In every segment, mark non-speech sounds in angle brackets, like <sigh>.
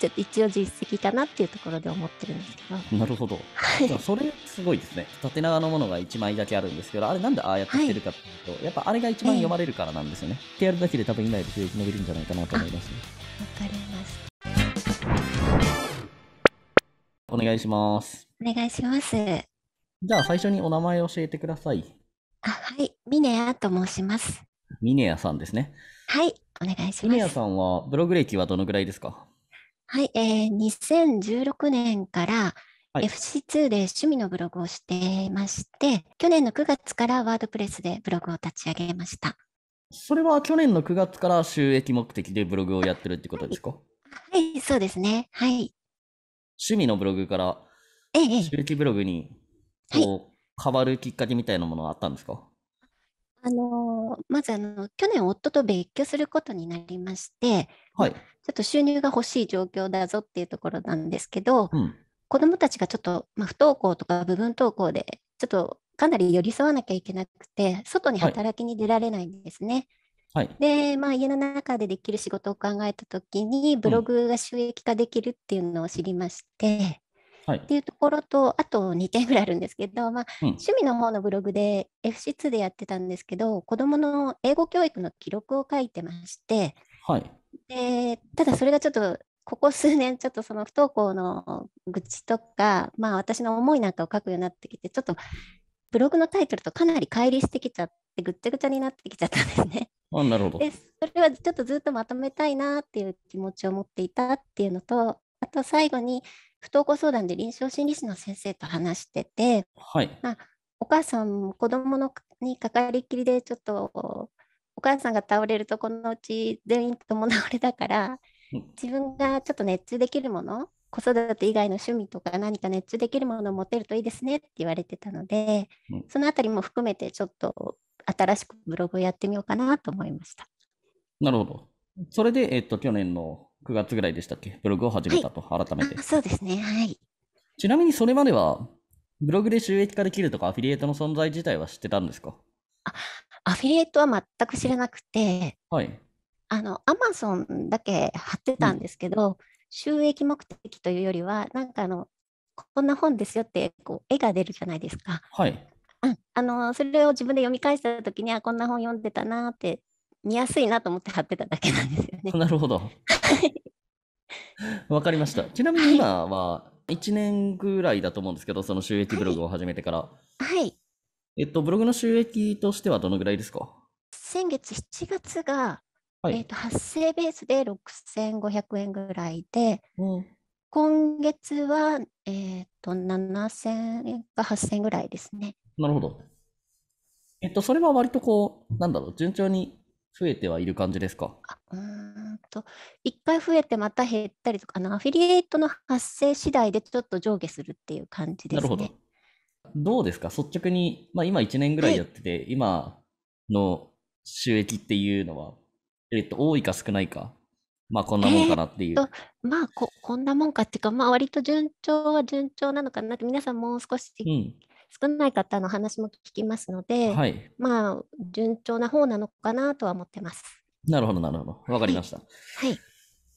ちょっと一応実績かなっていうところで思ってるんですけど。なるほど。それすごいですね。縦長のものが1枚だけあるんですけど、あれなんでああやってしてるかっていうと、はい、やっぱあれが一番読まれるからなんですよね。えー、ってやるだけで多分今よりページ伸びるんじゃないかなと思います、ね。わかります。お願いします。お願いします。じゃあ最初にお名前を教えてください。あはい、ミネアと申します。ミネアさんですね。はい、お願いします。ミネアさんはブログ歴はどのぐらいですかはい、えー、2016年から、FC2 で趣味のブログをしていまして、去年の9月からワードプレスでブログを立ち上げました。それは去年の9月から収益目的でブログをやってるってことですか、はい、そうですね。はい。趣味のブログから収益ブログにこう変わるきっかけみたいなものはあったんですか、あのまずあの去年夫と別居することになりまして、はい、ちょっと収入が欲しい状況だぞっていうところなんですけど、うん、子どもたちがちょっと、まあ、不登校とか部分登校でちょっとかなり寄り添わなきゃいけなくて外に働きに出られないんですね。はい、で、まあ、家の中でできる仕事を考えた時にブログが収益化できるっていうのを知りまして、はい、っていうところと、あと2点ぐらいあるんですけど、まあ、うん、趣味の方のブログで FC2 でやってたんですけど、子どもの英語教育の記録を書いてまして、はい、でただそれがちょっと、ここ数年、ちょっとその不登校の愚痴とか、まあ、私の思いなんかを書くようになってきて、ちょっとブログのタイトルとかなり乖離してきちゃって、ぐっちゃぐちゃになってきちゃったんですね。あなるほどでそれはちょっとずっとまとめたいなっていう気持ちを持っていたっていうのとと最後に不登校相談で臨床心理士の先生と話してて、はい、まあ、お母さん子供のにかかりきりでちょっとお母さんが倒れるとこのうち全員共倒れだから自分がちょっと熱中できるもの子育て以外の趣味とか何か熱中できるものを持てるといいですねって言われてたので、そのあたりも含めてちょっと新しくブログをやってみようかなと思いました。なるほど。それで、えっと、去年の9月ぐらいでしたっけブログを始めたと、改めて、そうですね、はい。ちなみにそれまでは、ブログで収益化できるとか、アフィリエイトの存在自体は知ってたんですかアフィリエイトは全く知らなくて、はい、あの、アマゾンだけ貼ってたんですけど、うん、収益目的というよりは、なんかあの、こんな本ですよってこう絵が出るじゃないですか。はい。うん、あのそれを自分で読み返した時にはこんな本読んでたなって見やすいなと思って貼ってただけなんですよね。<laughs> なるほど。わかりました。ちなみに今は1年ぐらいだと思うんですけど、その収益ブログを始めてから。はい。えっと、ブログの収益としてはどのぐらいですか先月7月が、はい、えっと、発生ベースで6500円ぐらいで、うん、今月は、えーと、と7000円か8000円ぐらいですね。なるほど。えっと、それは割とこう、なんだろう、順調に増えてはいる感じですかうんと一回増えてまた減ったりとかあのアフィリエイトの発生次第でちょっと上下するっていう感じですね。なるほどどうですか率直に、まあ、今1年ぐらいやってて今の収益っていうのは、えっと、多いか少ないかまあこんなもんかなっていう。えー、まあこんなもんかっていうか、まあ割と順調は順調なのかなって、皆さんもう少し少ない方の話も聞きますので、はい、まあ順調な方なのかなとは思ってます。なるほどなるほど分かりました。はい、はい、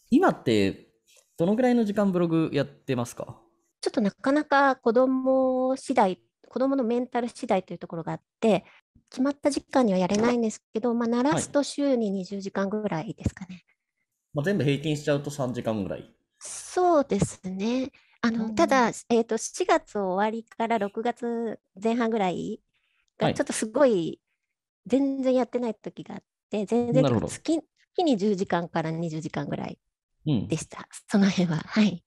今ってどのぐらいの時間ブログやってますかちょっとなかなか子供次第子供のメンタル次第というところがあって決まった時間にはやれないんですけど、まあ、鳴らすと週に20時間ぐらいですかね。はい、まあ、全部平均しちゃうと3時間ぐらいそうですね。あのただ、えーと、4月終わりから6月前半ぐらいが、ちょっとすごい、全然やってない時があって、全然月月に10時間から20時間ぐらいでした、うん、その辺は。はい、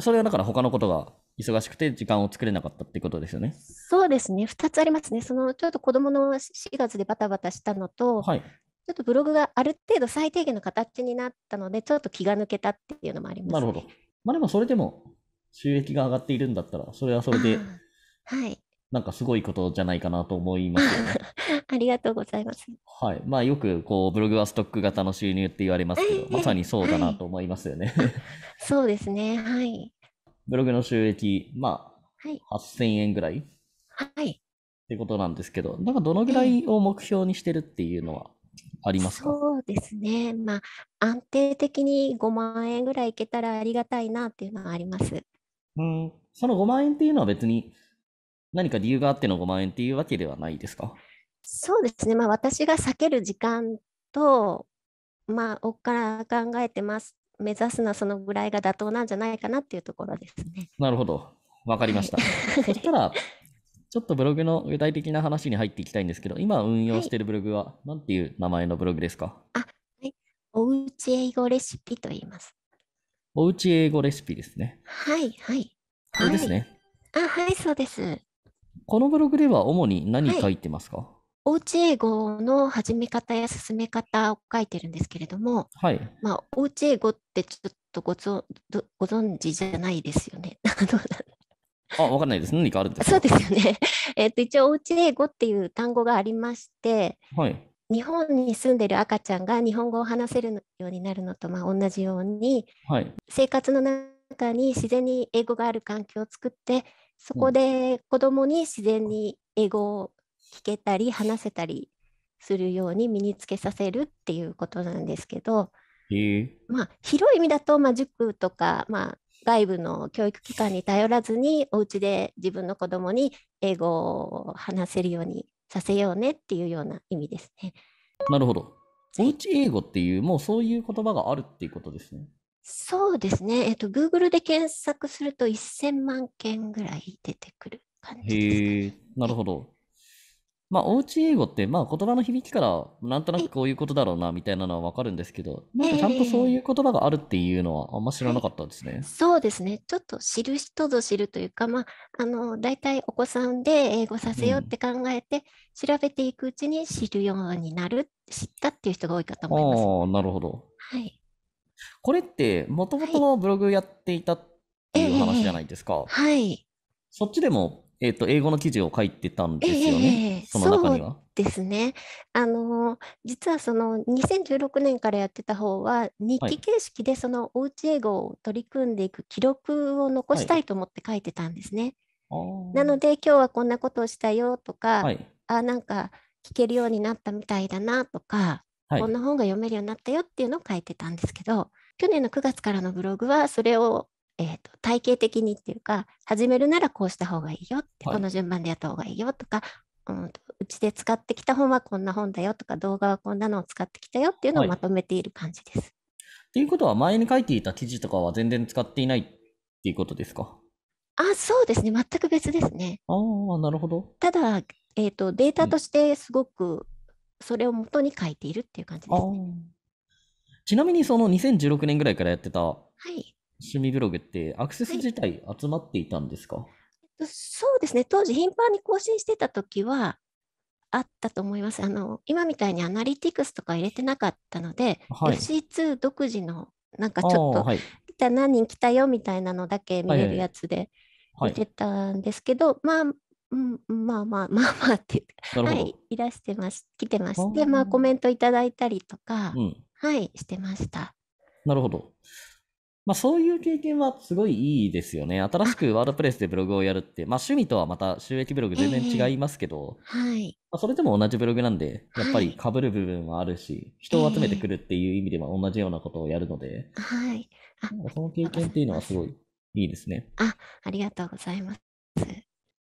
それはだから、他のことが忙しくて時間を作れなかったってことですよね。そうですね、2つありますね。そのちょっと子供の4月でバタバタしたのと、はい、ちょっとブログがある程度最低限の形になったので、ちょっと気が抜けたっていうのもあります、ね、なるほど。まあでもそれでも収益が上がっているんだったら、それはそれで、<laughs> はい。なんかすごいことじゃないかなと思いますよね。<laughs> ありがとうございます。はい。まあよくこうブログはストック型の収入って言われますけど、まさにそうだなと思いますよね。はい、<laughs> そうですね。はい。ブログの収益、まあ、はい、8000円ぐらい。はい。ってことなんですけど、なんかどのぐらいを目標にしてるっていうのはありますか、そうですね。まあ安定的に5万円ぐらいいけたらありがたいなっていうのはあります。うん、その5万円っていうのは別に何か理由があっての5万円っていうわけではないですかそうですね、まあ、私が避ける時間と、まあ、おから考えてます、目指すのはそのぐらいが妥当なんじゃないかなっていうところですね。なるほど、わかりました。そしたら、<laughs> ちょっとブログの具体的な話に入っていきたいんですけど、今運用しているブログは、なんていう名前のブログですか、はい、あ、はい、おうち英語レシピと言います。おうち英語レシピですね。はい、はい。これですね。はい、あ、はい、そうです。このブログでは主に何書いてますか、はい、おうち英語の始め方や進め方を書いてるんですけれども、はい。まあ、おうち英語ってちょっとごぞご存知じゃないですよね。<laughs> あ、分かんないです。何かあるんですかそうですよね。<laughs> えっ、と、一応、おうち英語っていう単語がありまして、はい。日本に住んでる赤ちゃんが日本語を話せるようになるのとまあ同じように、はい、生活の中に自然に英語がある環境を作ってそこで子どもに自然に英語を聞けたり話せたりするように身につけさせるっていうことなんですけど、えー、まあ、広い意味だと、まあ、塾とか、まあ、外部の教育機関に頼らずにお家で自分の子どもに英語を話せるようにさせようねっていうような意味ですね。なるほど。おうち英語っていう、もうそういう言葉があるっていうことですね。そうですね。えっと、Google で検索すると1000万件ぐらい出てくる感じです、ね、へなるほど。まあ、おうち英語って、まあ、言葉の響きから、なんとなくこういうことだろうな、みたいなのはわかるんですけど、ちゃんとそういう言葉があるっていうのは、あんま知らなかったですね。そうですね。ちょっと知る人ぞ知るというか、まあ、あの、大体お子さんで英語させようって考えて、うん、調べていくうちに知るようになる、知ったっていう人が多いかと思います。ああ、なるほど。はい。これって、もともとブログやっていたっていう話じゃないですか。はい、はいそっちでもえー、と、英語の記事を書いてたんですよね、えー、その中には。ですね。あの実はその2016年からやってた方は日記形式でそのおうち英語を取り組んでいく記録を残したいと思って書いてたんですね。はい、なので今日はこんなことをしたよとか、はい、あなんか聞けるようになったみたいだなとか、はい、こんな本が読めるようになったよっていうのを書いてたんですけど去年の9月からのブログはそれをえーと、体系的にっていうか始めるならこうした方がいいよって、この順番でやった方がいいよとか、うん、うちで使ってきた本はこんな本だよとか動画はこんなのを使ってきたよっていうのをまとめている感じです。はい、っていうことは前に書いていた記事とかは全然使っていないっていうことですかあそうですね全く別ですね。ああなるほど。ただ、えーと、データとしてすごくそれを元に書いているっていう感じですね。ちなみにその2016年ぐらいからやってた、はい、趣味ブログってアクセス自体集まっていたんですか、はい、そうですね、当時頻繁に更新してた時はあったと思います。あの今みたいにアナリティクスとか入れてなかったので、はい、FC2 独自のなんかちょっと、はい、来た何人来たよみたいなのだけ見れるやつで見てたんですけど、まあうん、まあまあまあまあっていはい、いらしてます来てまして、まあ、コメントいただいたりとか、うん、はいしてました。なるほど。まあ、そういう経験はすごいいいですよね。新しくワードプレスでブログをやるって、まあ、趣味とはまた収益ブログ全然違いますけど、えー、はい。まあ、それでも同じブログなんで、やっぱり被る部分はあるし、はい、人を集めてくるっていう意味では同じようなことをやるので、えー、はい。あその経験っていうのはすごいいいですね。あ、ありがとうございます。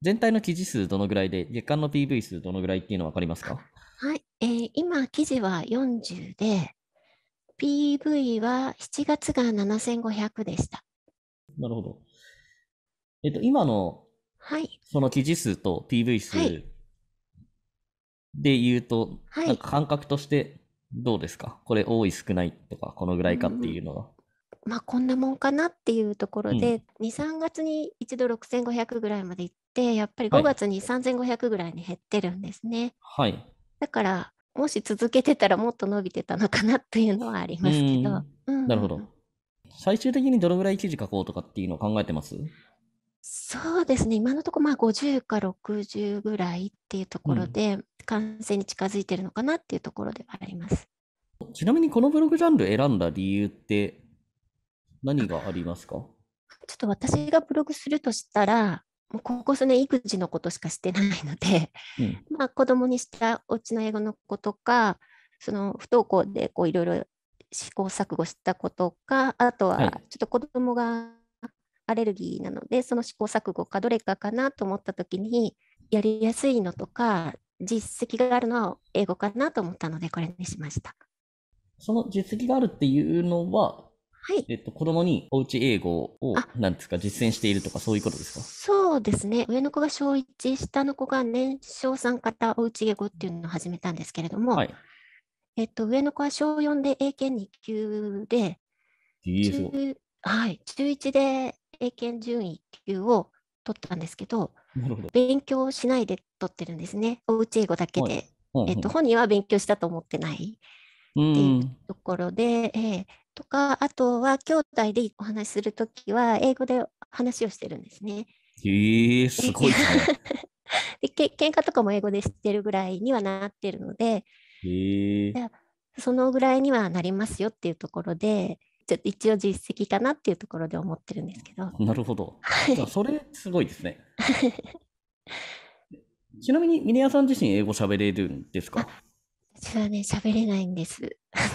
全体の記事数どのぐらいで、月間の PV 数どのぐらいっていうのは分かりますかはい、えー、今、記事は40で、p v は7月が7500でした。なるほど。えっと、今の、はい。その記事数と PV 数で言うと、はい、なんか感覚としてどうですかこれ多い少ないとか、このぐらいかっていうのは。うんまあ、こんなもんかなっていうところで、うん、23月に一度6500ぐらいまで行ってやっぱり5月に3500ぐらいに減ってるんですね。はい、だからもし続けてたらもっと伸びてたのかなというのはありますけど。なるほど。最終的にどのぐらい記事書こうとかっていうのを考えてますそうですね、今のところまあ50か60ぐらいっていうところで、完成に近づいてるのかなっていうところではあります。ちなみにこのブログジャンル選んだ理由って何がありますかちょっと私がブログするとしたら、もうここ数年育児のことしかしてないので、うん、まあ子供にしたおうちの英語のことかその不登校でいろいろ試行錯誤したことかあとはちょっと子供がアレルギーなので、はい、その試行錯誤かどれかかなと思った時にやりやすいのとか実績があるのは英語かなと思ったのでこれにしました。その実績があるっていうのははい。えっと、子供におうち英語を、なんですか、実践しているとか、そういうことですかそうですね。上の子が小1、下の子が年少さん方おうち英語っていうのを始めたんですけれども、はい、えっと、上の子は小4で英検2級で、はい、中1で英検準1級を取ったんですけど、ど勉強しないで取ってるんですね。おうち英語だけで。えっと、本人は勉強したと思ってないっていうところで、えー、とか、あとは兄弟でお話しするときは、英語で話をしてるんですね。へえー、すごい、ね、<laughs> でけ喧嘩とかも英語でしてるぐらいにはなってるので、えー、そのぐらいにはなりますよっていうところで、ちょっと一応実績かなっていうところで思ってるんですけど。なるほど。それすごいですね。<laughs> ちなみに、峰屋さん自身、英語喋れるんですか私はね、喋れないんです。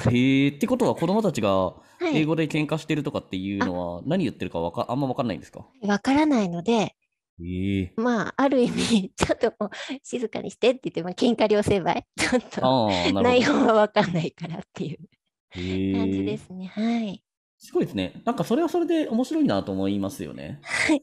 へえってことは子供たちが英語で喧嘩してるとかっていうのは何言ってるかわかあんま分かんないんですかわからないので、ええまあ、ある意味、ちょっともう静かにしてって言って、も喧嘩両成敗。<laughs> ちょっと内容はわかんないからっていう感じですね。はい。すごいですねなんかそれはそれで面白いなと思いますよねはい。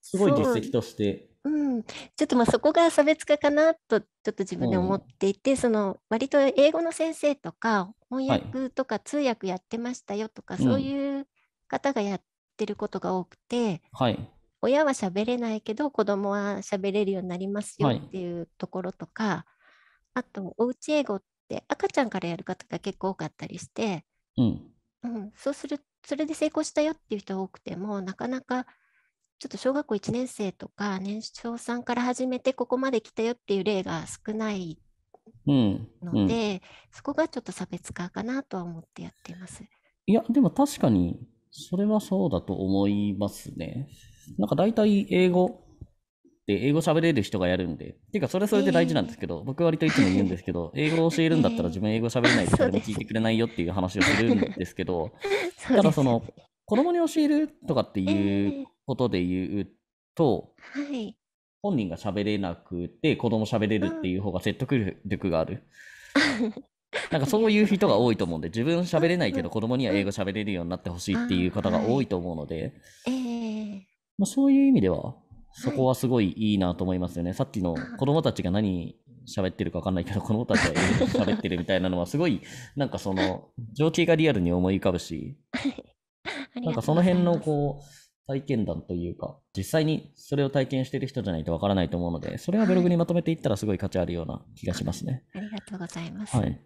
すごい実績としてうん、ちょっとまあそこが差別化かなとちょっと自分で思っていて、うん、その割と英語の先生とか翻訳とか通訳やってましたよとか、はい、そういう方がやってることが多くて、はい、親は喋れないけど子供は喋れるようになりますよっていうところとか、はい、あとおうち英語って赤ちゃんからやる方が結構多かったりして、うん、うん、そうするそれで成功したよっていう人が多くてもなかなかちょっと小学校1年生とか年少さんから始めてここまで来たよっていう例が少ないので、うんうん、そこがちょっと差別化かなとは思ってやっています。いや、でも確かにそれはそうだと思いますね。なんか大体英語で英語喋れる人がやるんで、っていうかそれはそれで大事なんですけど、えー、僕割といつも言うんですけど、<laughs> 英語を教えるんだったら自分英語喋れないとも聞いてくれないよっていう話をするんですけど、ただその子供に教えるとかっていうことで言うと、はい、本人が喋れなくて子供喋れるっていう方が説得力がある。なんかそういう人が多いと思うんで、自分喋れないけど子供には英語喋れるようになってほしいっていう方が多いと思うので、はいえー、まあ、そういう意味では、そこはすごいいいなと思いますよね。はい、さっきの子供たちが何喋ってるか分かんないけど、子供たちは英語喋ってるみたいなのは、すごい、<laughs> なんかその、情景がリアルに思い浮かぶし、なんかその辺のこう、体験談というか、実際にそれを体験している人じゃないとわからないと思うので、それはブログにまとめていったらすごい価値あるような気がしますね。はい、ありがとうございます。はい。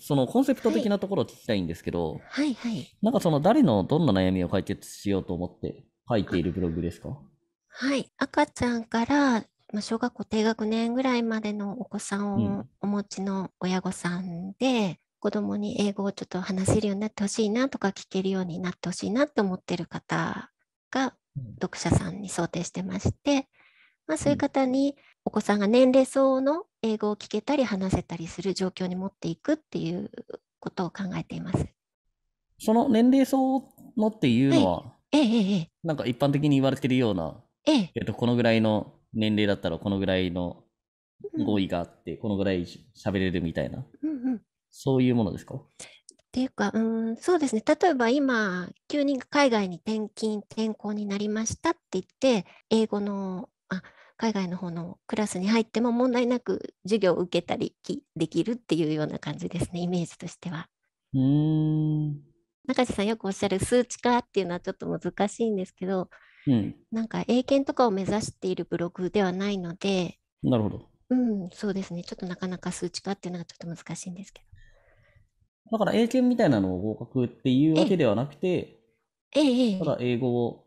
そのコンセプト的なところを聞きたいんですけど、はい、はい、はい、なんかその誰のどんな悩みを解決しようと思って書いているブログですかはい。赤ちゃんからま小学校低学年ぐらいまでのお子さんをお持ちの親御さんで、子供に英語をちょっと話せるようになってほしいなとか聞けるようになってほしいなと思ってる方が読者さんに想定してまして、まあ、そういう方にお子さんが年齢相応の英語を聞けたり話せたりする状況に持っていくっていうことを考えています。その年齢相応のっていうのは、はい、ええええ、なんか一般的に言われてるような、えええっと、このぐらいの年齢だったらこのぐらいの合意があって、このぐらい喋れるみたいな、うんうん、そういうものですかっていうか、うん、そうですね。例えば今、急に海外に転勤、転校になりましたって言って、英語の、あ、海外の方のクラスに入っても問題なく授業を受けたりできるっていうような感じですね、イメージとしては。うん中地さんよくおっしゃる数値化っていうのはちょっと難しいんですけど、うん、なんか英検とかを目指しているブログではないので、なるほど。うん、そうですね。ちょっとなかなか数値化っていうのはちょっと難しいんですけど。だから英検みたいなのを合格っていうわけではなくて、ええ、ただ英語を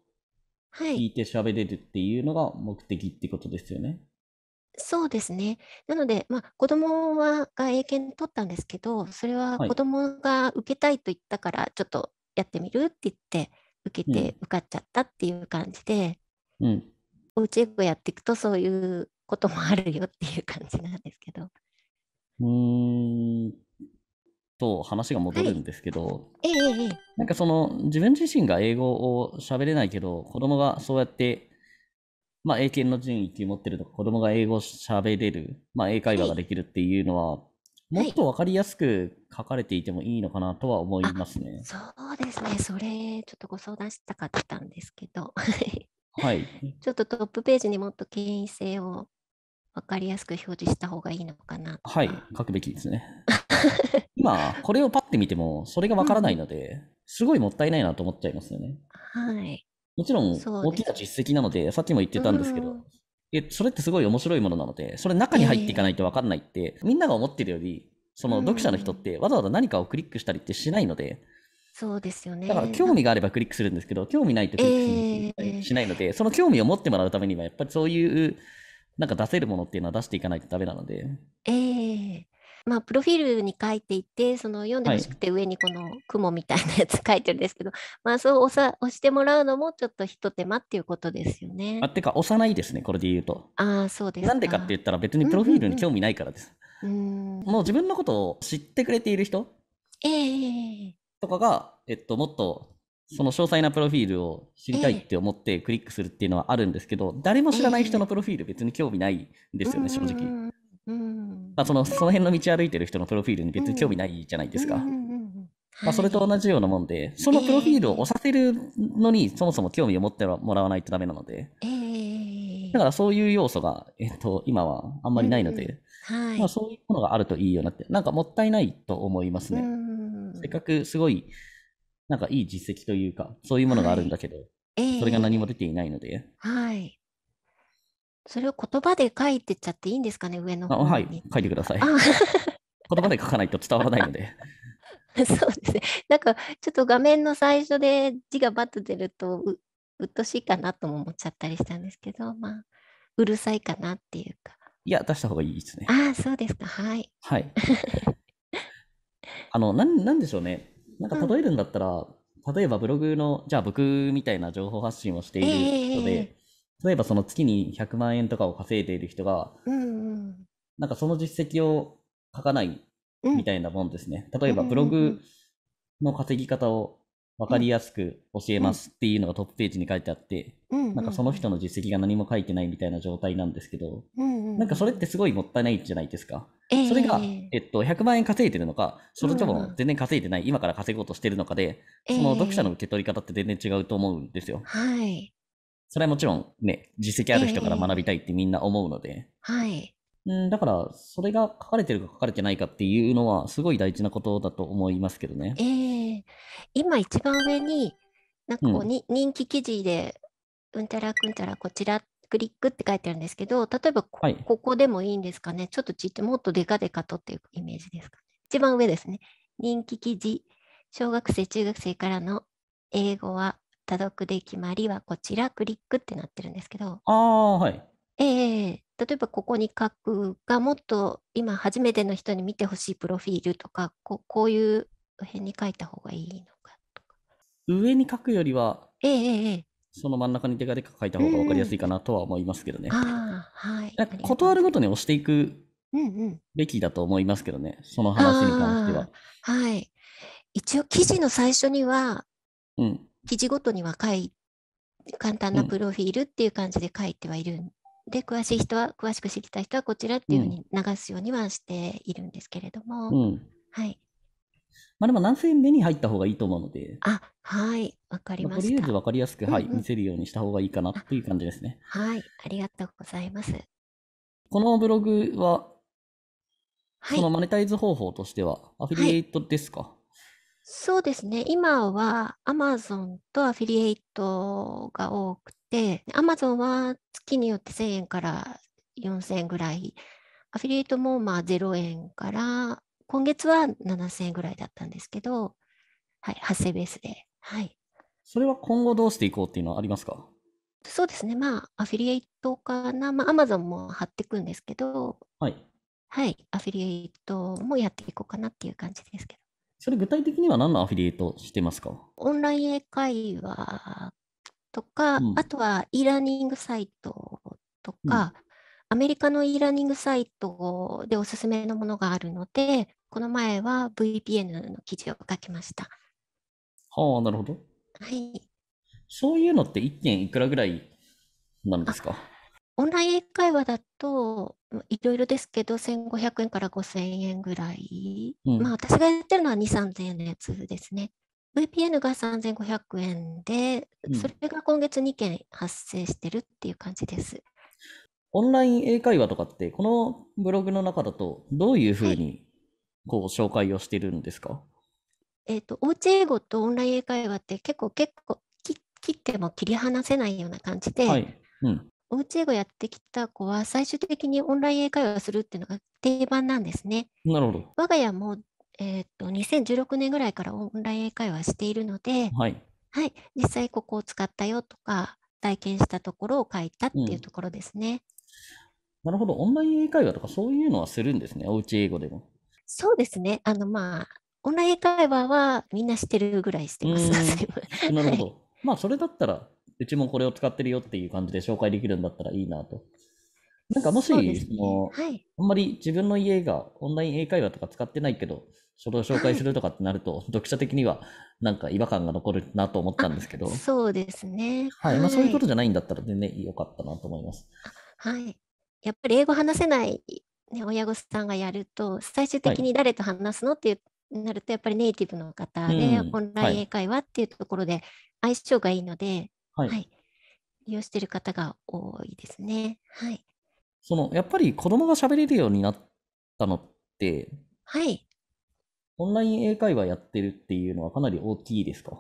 聞いて喋れるっていうのが目的ってことですよね。そうですね。なので、まあ、子供はが英検取ったんですけど、それは子供が受けたいと言ったから、ちょっとやってみるって言って、受けて受かっちゃったっていう感じで、うん。おうち英語やっていくと、そういうこともあるよっていう感じなんですけど。うーん。と話が戻るんですけど、ええなんかその自分自身が英語を喋れないけど子供がそうやってまあ英検の順位級持ってるとか子供が英語喋れる、まあ、英会話ができるっていうのは、もっと分かりやすく書かれていてもいいのかなとは思いますね。そうですね、それ、ちょっとご相談したかったんですけど、はい、<laughs> ちょっとトップページにもっと権威性を分かりやすく表示した方がいいのかなはい、書くべきですね。<laughs> 今、これをパッて見ても、それがわからないので、すごいもったいないなと思っちゃいますよね。はい。もちろん、大きな実績なので、さっきも言ってたんですけど、え、それってすごい面白いものなので、それ中に入っていかないとわかんないって、みんなが思ってるより、その読者の人ってわざわざ何かをクリックしたりってしないので、そうですよね。だから興味があればクリックするんですけど、興味ないとクリックしないので、えー、その興味を持ってもらうためには、やっぱりそういう、なんか出せるものっていうのは出していかないとダメなので。えまあ、プロフィールに書いていて、その読んでほしくて上にこの雲みたいなやつ書いてるんですけど、はい、まあ、そう押してもらうのもちょっとひと手間っていうことですよね。あてか、押さないですね、これで言うと。ああ、そうですなんでかって言ったら、別にプロフィールに興味ないからです。うん、うん、もう自分のことを知ってくれている人、えー、とかが、えっと、もっとその詳細なプロフィールを知りたいって思ってクリックするっていうのはあるんですけど、え誰も知らない人のプロフィール別に興味ないんですよね、え、正直。うんまあ、そのその辺の道歩いてる人のプロフィールに別に興味ないじゃないですか。まあ、それと同じようなもんで、そのプロフィールを押させるのに、そもそも興味を持ってもらわないとダメなので、だからそういう要素が、えっと、今はあんまりないので、はい、まあ、そういうものがあるといいよなって、なんかもったいないと思いますね。せっかくすごい、なんかいい実績というか、そういうものがあるんだけど、それが何も出ていないので、はい、それを言葉で書いてちゃっていいんですかね、上の方に。はい、書いてください。<laughs> 言葉で書かないと伝わらないので。<laughs> そうですね。なんか、ちょっと画面の最初で字がバッと出るとう、うっとしいかなとも思っちゃったりしたんですけど、まあ、うるさいかなっていうか。いや、出した方がいいですね。ああ、そうですか。はい。はい。<laughs> あの、なん、なんでしょうね。なんか例えるんだったら、うん、例えばブログの、じゃあ僕みたいな情報発信をしているので、えー例えばその月に100万円とかを稼いでいる人が、うんうん、なんかその実績を書かないみたいなもんですね。うん、例えばブログの稼ぎ方を分かりやすく教えますっていうのがトップページに書いてあって、うんうん、なんかその人の実績が何も書いてないみたいな状態なんですけど、うんうん、なんかそれってすごいもったいないじゃないですか。えー、それが、えっと、100万円稼いでるのか、それとも全然稼いでない、うん今から稼ごうとしてるのかで、その読者の受け取り方って全然違うと思うんですよ。えー、はい。それはもちろんね、実績ある人から学びたいってみんな思うので。えー、はい。うん、だから、それが書かれてるか書かれてないかっていうのは、すごい大事なことだと思いますけどね。えー、今一番上に、なんかこうに、うん、人気記事で、うんたらくんたらこちらクリックって書いてあるんですけど、例えばこはい、ここでもいいんですかね。ちょっとちって、もっとでかでかとっていうイメージですかね。一番上ですね。人気記事、小学生、中学生からの英語は多読で決まりはこちらクリックってなってるんですけど、ああ、はい。ええ例えばここに書くがもっと今初めての人に見てほしいプロフィールとかここういう辺に書いた方がいいのかとか。上に書くよりは、ええええその真ん中にデカデカ書いた方が分かりやすいかなとは思いますけどね。ああ、はい。なんか断るごとに押していくべきだと思いますけどね、その話に関しては。はい。一応記事の最初には、うん。記事ごとには書い簡単なプロフィールっていう感じで書いてはいるんで、うん、詳しい人は詳しく知りたい人はこちらっていうふうに流すようにはしているんですけれども、うん、はい。まあでも何千目に入った方がいいと思うので、あはいわかりました、とりあえずわかりやすく、はい、うんうん、見せるようにした方がいいかなという感じですね。はい、ありがとうございます。このブログは、はい、そのマネタイズ方法としては、アフィリエイトですか、はいそうですね。今は Amazon とアフィリエイトが多くて、Amazon は月によって1000円から4000円ぐらい、アフィリエイトもまあ0円から、今月は7000円ぐらいだったんですけど、はい、発生ベースで。はい。それは今後どうしていこうっていうのはありますかそうですね。まあ、アフィリエイトかな。まあ、Amazon も貼っていくんですけど、はい。はい、アフィリエイトもやっていこうかなっていう感じですけど。それ具体的には何のアフィリエイトしてますかオンライン英会話とか、うん、あとは e ラーニングサイトとか、うん、アメリカの e ラーニングサイトでおすすめのものがあるので、この前は VPN の記事を書きました。はあ、なるほど。はい。そういうのって1件いくらぐらいなんですかオンライン英会話だといろいろですけど1500円から5000円ぐらい、うん、まあ私がやってるのは2、3000円のやつですね。VPN が3500円で、それが今月2件発生してるっていう感じです。うん、オンライン英会話とかって、このブログの中だと、どういうふうにこう紹介をしてるんですか、はい、えっ、ー、と、おうち英語とオンライン英会話って結構、結構切っても切り離せないような感じで、はいうん、おうち英語やってきた子は最終的にオンライン英会話するっていうのが定番なんですね。なるほど。我が家も、えーと、2016年ぐらいからオンライン英会話しているので、はい、はい、実際ここを使ったよとか体験したところを書いたっていうところですね。うん、なるほど、オンライン英会話とかそういうのはするんですね、おうち英語でも。そうですね、あのまあ、オンライン英会話はみんなしてるぐらいしてます。なるほど、はい、まあそれだったらうちもこれを使ってるよっていう感じで紹介できるんだったらいいなと。なんかもし、そ、ね、はい、あんまり自分の家がオンライン英会話とか使ってないけど、それを紹介するとかってなると、はい、読者的にはなんか違和感が残るなと思ったんですけど。そうですね。はい。まあ、そういうことじゃないんだったら全然良かったなと思います。はい。やっぱり英語話せない、ね、親御さんがやると、最終的に誰と話すのっていう、なると、やっぱりネイティブの方で、オンライン英会話っていうところで相性がいいので、はい。利用してる方が多いですね。はい。その、やっぱり子供が喋れるようになったのって、はい。オンライン英会話やってるっていうのはかなり大きいですか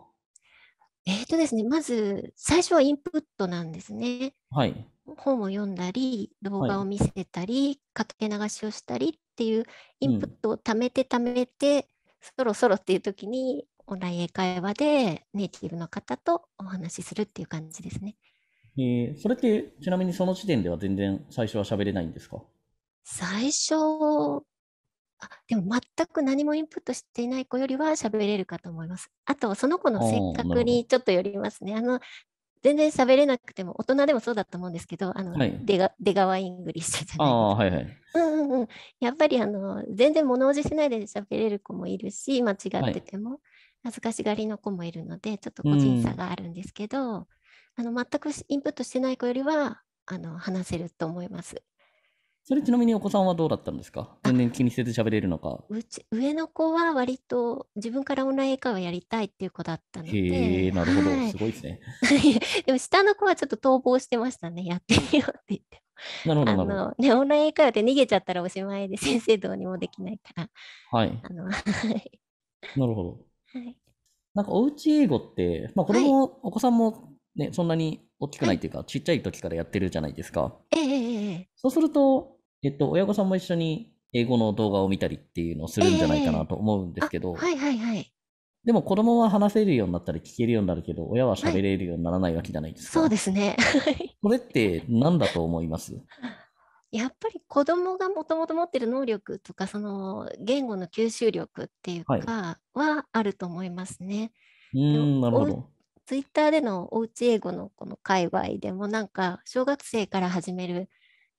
えっ、ー、とですね、まず最初はインプットなんですね。はい。本を読んだり、動画を見せたり、かけ流しをしたりっていうインプットを貯めて貯めて、うん、そろそろっていう時にオンライン英会話でネイティブの方とお話しするっていう感じですね。えー、それってちなみにその時点では全然最初は喋れないんですか最初あでも全く何もインプットしていない子よりは喋れるかと思います。あとその子の性格にちょっとよりますね。あの全然喋れなくても大人でもそうだと思うんですけどあの、はい、出が出川イングリッシュじゃないですか。はいはい、うんうんうん、やっぱりあの全然物おじしないで喋れる子もいるし間違ってても。はい恥ずかしがりの子もいるのでちょっと個人差があるんですけど、うん、あの全くインプットしてない子よりはあの話せると思います。それちなみにお子さんはどうだったんですか全然気にせず喋れるのかうち上の子は割と自分からオンライン英会話やりたいっていう子だったのでへえなるほど、はい、すごいですね <laughs> でも下の子はちょっと逃亡してましたねやってみようって言ってなるほどあのねオンライン英会話で逃げちゃったらおしまいで先生どうにもできないからはいあのなるほどはい。なんかおうち英語って、まあこれもお子さんもね、そんなに大きくないとい。うか、ちっちゃい時からやってるじゃないですか。ええええそうすると、えっと、親御さんも一緒に英語の動画を見たりっていうのをするんじゃないかなと思うんですけど、はいはいはい。でも子供は話せるようになったり聞けるようになるけど、親は喋れるようにならないわけじゃないですそうか。ですね。これって何だと思いますやっぱり子どもがもともと持ってる能力とかその言語の吸収力っていうかはあると思いますね。はい、うんなるほどツイッターでのおうち英語のこの界隈でもなんか小学生から始める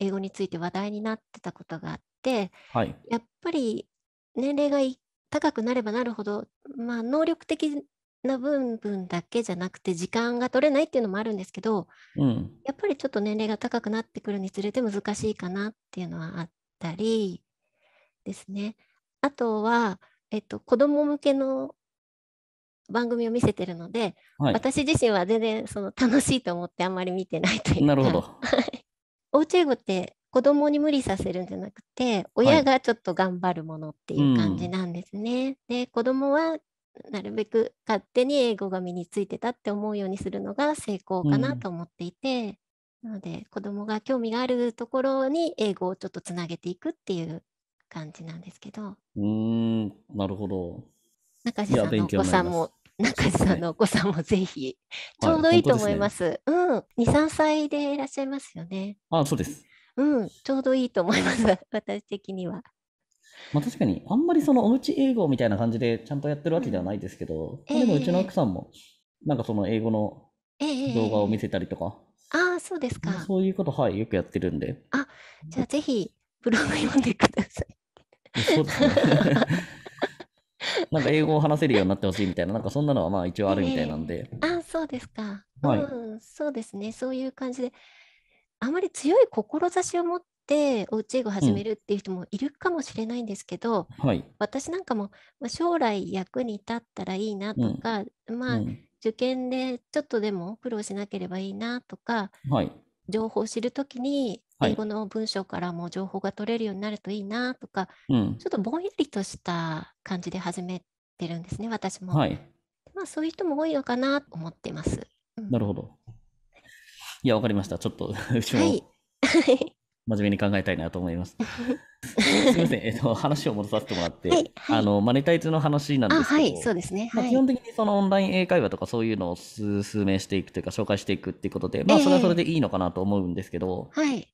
英語について話題になってたことがあって、はい、やっぱり年齢が高くなればなるほど、まあ、能力的な部分だけじゃなくて時間が取れないっていうのもあるんですけど、うん、やっぱりちょっと年齢が高くなってくるにつれて難しいかなっていうのはあったりですね。あとは、えっと、子ども向けの番組を見せてるので、はい、私自身は全然その楽しいと思ってあんまり見てないというか。なるほどおうち英語って子供に無理させるんじゃなくて親がちょっと頑張るものっていう感じなんですね。はい、で子供はなるべく勝手に英語が身についてたって思うようにするのが成功かなと思っていて、うん、なので子どもが興味があるところに英語をちょっとつなげていくっていう感じなんですけど。うんなるほど。中地さんのお子さんも中地さんのお子さんもぜひ、<laughs> ちょうどいいと思います。はいすね、うん、2、3歳でいらっしゃいますよね。あ、そうです。うん、ちょうどいいと思います、<laughs> 私的には。まあ、確かにあんまりそのおうち英語みたいな感じでちゃんとやってるわけではないですけど、うん、えー、でもうちの奥さんもなんかその英語の動画を見せたりとか、えー、ああそうですかそういうことはいよくやってるんであじゃあぜひブログ読んでくださいそうですね <laughs> なんか英語を話せるようになってほしいみたいな、なんかそんなのはまあ一応あるみたいなんで。えー、あそうですか、はい、うん。そうですね、そういう感じで、あまり強い志を持っておうち英語始めるっていう人もいるかもしれないんですけど、はい、私なんかも、まあ、将来役に立ったらいいなとか、まあ、受験でちょっとでも苦労しなければいいなとか、はい、情報を知るときに英語の文章からも情報が取れるようになるといいなとか、はい、ちょっとぼんやりとした感じで始めてるんですね私も、はい、まあ、そういう人も多いのかなと思ってます、うん、なるほどいやわかりましたちょっと後ろ、<laughs> はい、<laughs> 真面目に考えたいなと思います。<laughs> すみません、えっと、話を戻させてもらって、はいはい、あの、マネタイズの話なんですけど、はい、そうですね。基本的にそのオンライン英会話とかそういうのを数め名していくというか、紹介していくっていうことで、まあ、それはそれでいいのかなと思うんですけど、はい。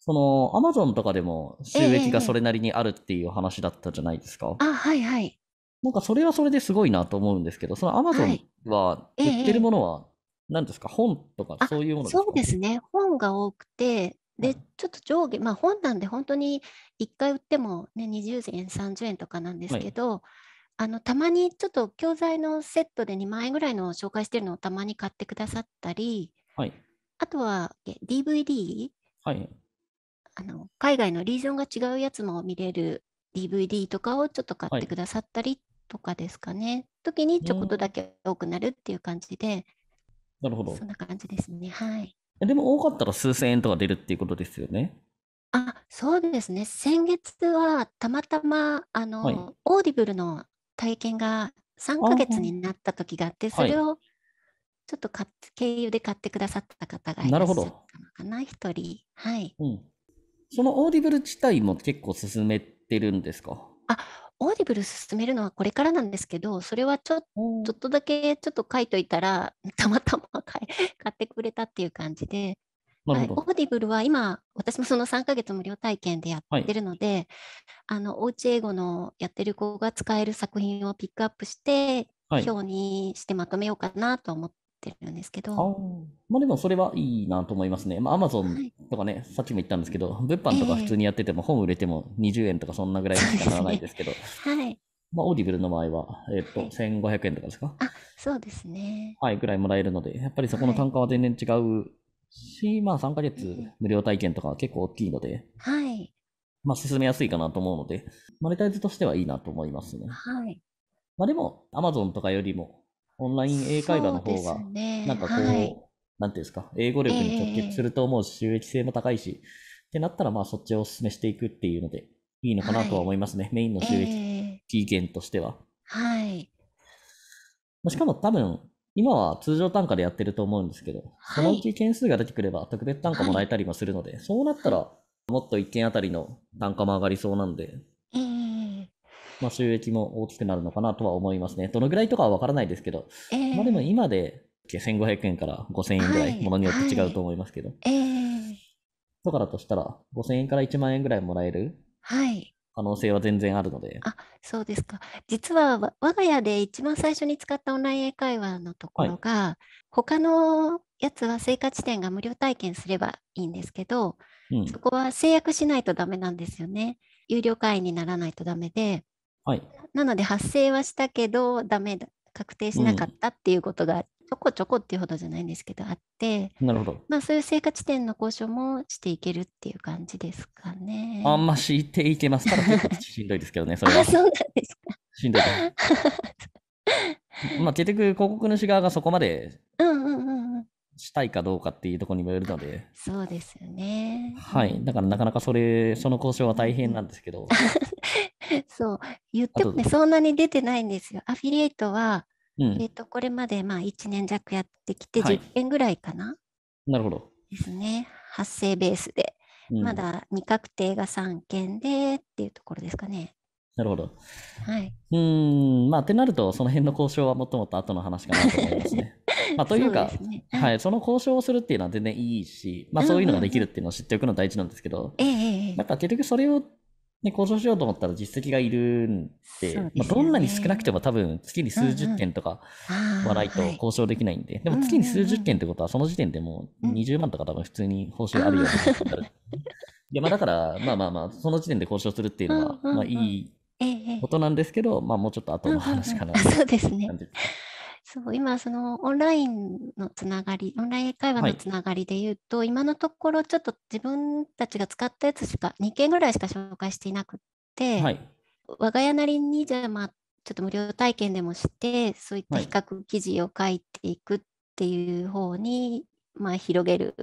その、アマゾンとかでも収益がそれなりにあるっていう話だったじゃないですか。えー、あ、はいはい。なんかそれはそれですごいなと思うんですけど、そのアマゾンは売ってるものは、何ですか、本とかそういうものですかそうですね。本が多くて、で、ちょっと上下、まあ、本なんで本当に1回売っても、ね、20円、30円とかなんですけど、はい、あのたまにちょっと教材のセットで2万円ぐらいの紹介してるのをたまに買ってくださったり、はい、あとは DVD、はい、あの海外のリージョンが違うやつも見れる DVD とかをちょっと買ってくださったりとかですかね、はい、時にちょこっとだけ多くなるっていう感じで、なるほどそんな感じですね。はいでも多かったら数千円とか出るっていうことですよね。あそうですね、先月はたまたまあの、はい、オーディブルの体験が3ヶ月になった時があって、それをちょっと買っ経由で買ってくださった方がいらっしゃったのかな、一人。はい、うん、そのオーディブル自体も結構進めてるんですかあオーディブル進めるのはこれからなんですけど、それはちょちょっとだけちょっと書いといたら、<laughs> たまたま買ってくれたっていう感じで、はい、オーディブルは今、私もその3ヶ月無料体験でやってるので、はい、あのおうち英語のやってる子が使える作品をピックアップして、はい、表にしてまとめようかなと思っってるんですけど。まあでもそれはいいなと思いますね。まあゾンとかね、さっきも言ったんですけど、物販とか普通にやってても、本売れても20円とかそんなぐらいしかならないですけど、はい。まあオーディブルの場合は、えっ、と、1500円とかですかあ、そうですね。はい、ぐらいもらえるので、やっぱりそこの単価は全然違うし、まあ3か月無料体験とか結構大きいので、はい。まあ進めやすいかなと思うので、マネタイズとしてはいいなと思いますね。はい。まあでも、アマゾンとかよりも、オンライン英会話の方が、なんかこう、はい、なんていうんですか、英語力に直結すると思うし、収益性も高いし、ってなったら、まあそっちをお勧めしていくっていうので、いいのかなとは思いますね。はい、メインの収益源としては。はい。しかも多分、今は通常単価でやってると思うんですけど、そのうち件数が出てくれば特別単価もらえたりもするので、はい、そうなったらもっと1件あたりの単価も上がりそうなんで、えまあ、収益も大きくなるのかなとは思いますね。どのぐらいとかは分からないですけど、えー、まあ、でも今で1500円から5000円ぐらい、ものによって違うと思いますけど、はいはいえー、とかだとしたら、5000円から1万円ぐらいもらえる、はい、可能性は全然あるので。あそうですか。実は我が家で一番最初に使ったオンライン英会話のところが、はい、他のやつは生活地点が無料体験すればいいんですけど、うん、そこは制約しないとダメなんですよね。有料会員にならないとダメで、はい、なので発生はしたけどダメだ確定しなかったっていうことが、ちょこちょこっていうほどじゃないんですけどあってなるほど、まあ、そういう成果地点の交渉もしていけるっていう感じですかね。あんましていけますからしんどいですけどねそれは。<laughs> そうなんですか。しんどい <laughs> まあ結局広告主側がそこまで、うんうんうんしたいかどうかっていうところにもよるのでそうですよね、はいだからなかなかそれその交渉は大変なんですけど <laughs> そう言ってもねそんなに出てないんですよアフィリエイトは、うん、えっ、ー、とこれまでまあ1年弱やってきて10件ぐらいかな、はい、なるほどですね発生ベースで、うん、まだ未確定が3件でっていうところですかねなるほど。はい。うん、まあ、ってなると、その辺の交渉はもっともっと後の話かなと思いますね。<laughs> まあ、というか、ね、はい、その交渉をするっていうのは全然いいし、まあ、そういうのができるっていうのを知っておくの大事なんですけど、うんうん、なんか結局それを、ね、交渉しようと思ったら実績がいるんで、でね、まあ、どんなに少なくても多分月に数十件とかはないと交渉できないんで、うんうん、でも月に数十件ってことはその時点でもう20万とか多分普通に報酬あるようなになる。いやまあだから、まあまあまあ、その時点で交渉するっていうのは、まあいいことなんですけど、まあもうちょっと後の話かな、うんうんうん。そうですね。そう今そのオンラインのつながりオンライン会話のつながりで言うと、はい、今のところちょっと自分たちが使ったやつしか2件ぐらいしか紹介していなくて、はい、我が家なりにじゃあまあちょっと無料体験でもしてそういった比較記事を書いていくっていう方に、はい、まあ広げる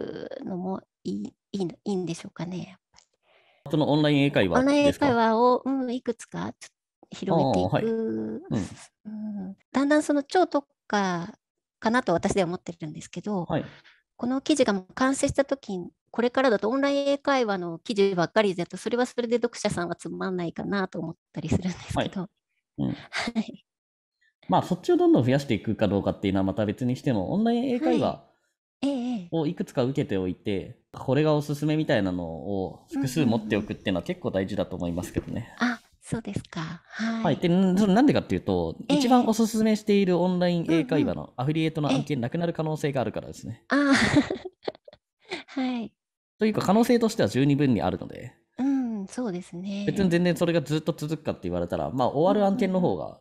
のもいいいいいいんでしょうかね。そのオンライン英会話オンライン英会話を、うん、いくつか広げていく、はいうん、うん、だんだんその超特化かなと私では思ってるんですけど、はい、この記事が完成した時にこれからだとオンライン英会話の記事ばっかりだとそれはそれで読者さんはつまんないかなと思ったりするんですけど。はい、うんはいまあ、そっちをどんどん増やしていくかどうかっていうのはまた別にしても、オンライン英会話をいくつか受けておいて、これがおすすめみたいなのを複数持っておくっていうのは結構大事だと思いますけどね。うんうん、あ、そうですか。はい。はい、で、なんでかっていうと、えー、一番おすすめしているオンライン英会話のアフィリエイトの案件なくなる可能性があるからですね。ああ。<laughs> はい。というか、可能性としては十二分にあるので。うん、そうですね。別に全然それがずっと続くかって言われたら、まあ、終わる案件の方が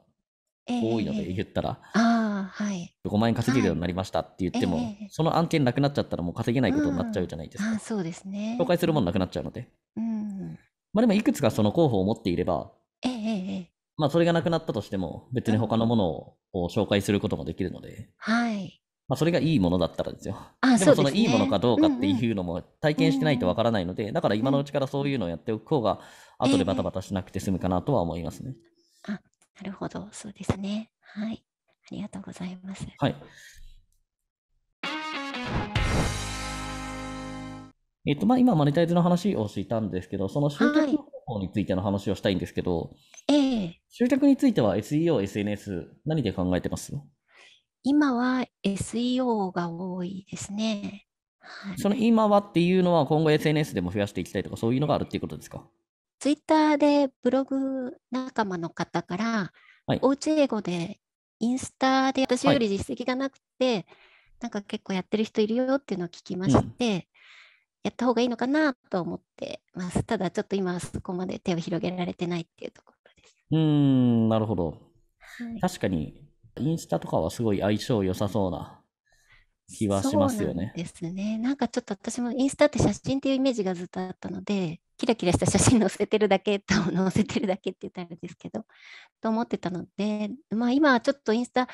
多いので、言ったら。ああ、はい。5万円稼げるようになりましたって言っても、はい、その案件なくなっちゃったらもう稼げないことになっちゃうじゃないですか。うん、あそうですね。紹介するものなくなっちゃうので。うん。まあでも、いくつかその候補を持っていれば、ええええ。まあ、それがなくなったとしても、別に他のものを紹介することもできるので、はい。まあ、それがいいものだったらですよ。あでも、そのいいものかどうかっていうのも体験してないとわからないので、だから今のうちからそういうのをやっておく方が、後でバタバタしなくて済むかなとは思いますね。あ、なるほど、そうですね。はい。ありがとうございます。はい。えっと、まあ、今、マネタイズの話をしていたんですけど、その集客の方についての話をしたいんですけど、ええ、集客については SEO、SNS、何で考えてます今は SEO が多いですね。はい、その今はっていうのは、今後 SNS でも増やしていきたいとか、そういうのがあるっていうことですかツイッターでブログ仲間の方から、はい、おうち英語でインスタで私より実績がなくて、はい、なんか結構やってる人いるよっていうのを聞きまして、うやった方がいいのかなと思ってます。ただちょっと今はそこまで手を広げられてないっていうところです。うん、なるほど。はい、確かに、インスタとかはすごい相性良さそうな気はしますよね。ですね。なんかちょっと私もインスタって写真っていうイメージがずっとあったので、キラキラした写真載せてるだけと載せてるだけって言ったらあれですけど、と思ってたので、まあ今はちょっとインスタ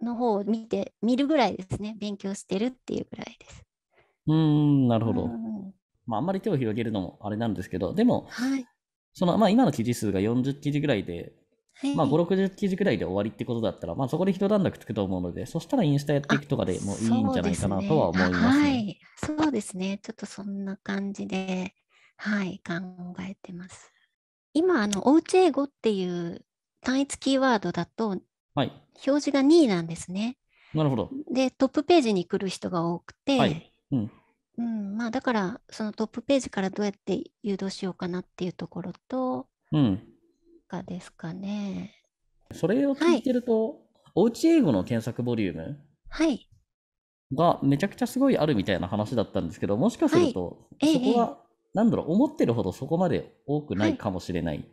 の方を見て、見るぐらいですね、勉強してるっていうぐらいです。うん、なるほうど。ん。まあ、あんまり手を広げるのもあれなんですけど、でも、はい。その、まあ、今の記事数が40記事ぐらいで、はまあ、5、60記事ぐらいで終わりってことだったら、まあ、そこで一段落つくと思うので、そしたらインスタやっていくとかでもいいんじゃないかなとは思いますはね。い。そうですね。ちょっとそんな感じで、はい、考えてます。今、あの、おうち英語っていう単一キーワードだと、表はい。示が2位なんですね。なるほど。で、トップページに来る人が多くはい。て、うん、うん、まあ、だからそのトップページからどうやって誘導しようかなっていうところと、うん、かですかね。それを聞いてると、はい、おうち英語の検索ボリュームはいがめちゃくちゃすごいあるみたいな話だったんですけどもしかすると、はい、そこは、ええ、なんだろう思ってるほどそこまで多くないかもしれない。はい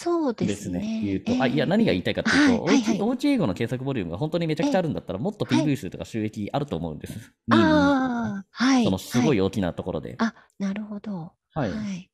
そうですね。すね言うと、えー、あいや、何が言いたいかというと、はいはいおうち英語の検索ボリュームが本当にめちゃくちゃあるんだったら、もっと PV 数とか収益あると思うんです。はい、ああ、はい。そのすごい大きなところで。はい、あなるほど。はい。はい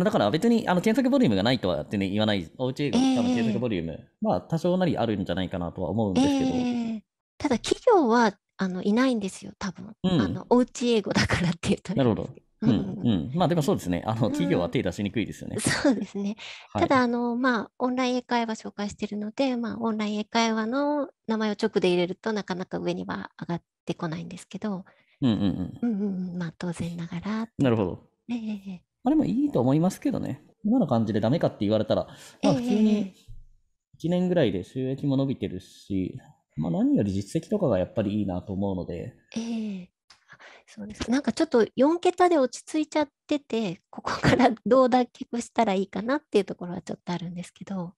だから別にあの検索ボリュームがないとはって、ね、言わない、おうち英語の検索ボリューム、えー、まあ多少なりあるんじゃないかなとは思うんですけど、えー、ただ企業はあのいないんですよ、多分、うん、あのおうち英語だからっていうと。なるほど。うんうん、まあでもそうですね、あの企業は手出しにくいですよね。うん、そうですね。はい、ただあの、まあ、オンライン英会話紹介してるので、まあ、オンライン英会話の名前を直で入れるとなかなか上には上がってこないんですけど、うんうんうん。うんうん、まあ当然ながら。なるほど。ええまあでもいいと思いますけどね、今の感じでダメかって言われたら、まあ普通に1年ぐらいで収益も伸びてるし、えー、まあ何より実績とかがやっぱりいいなと思うので、ええそうですなんかちょっと4桁で落ち着いちゃっててここからどう脱却したらいいかなっていうところはちょっとあるんですけど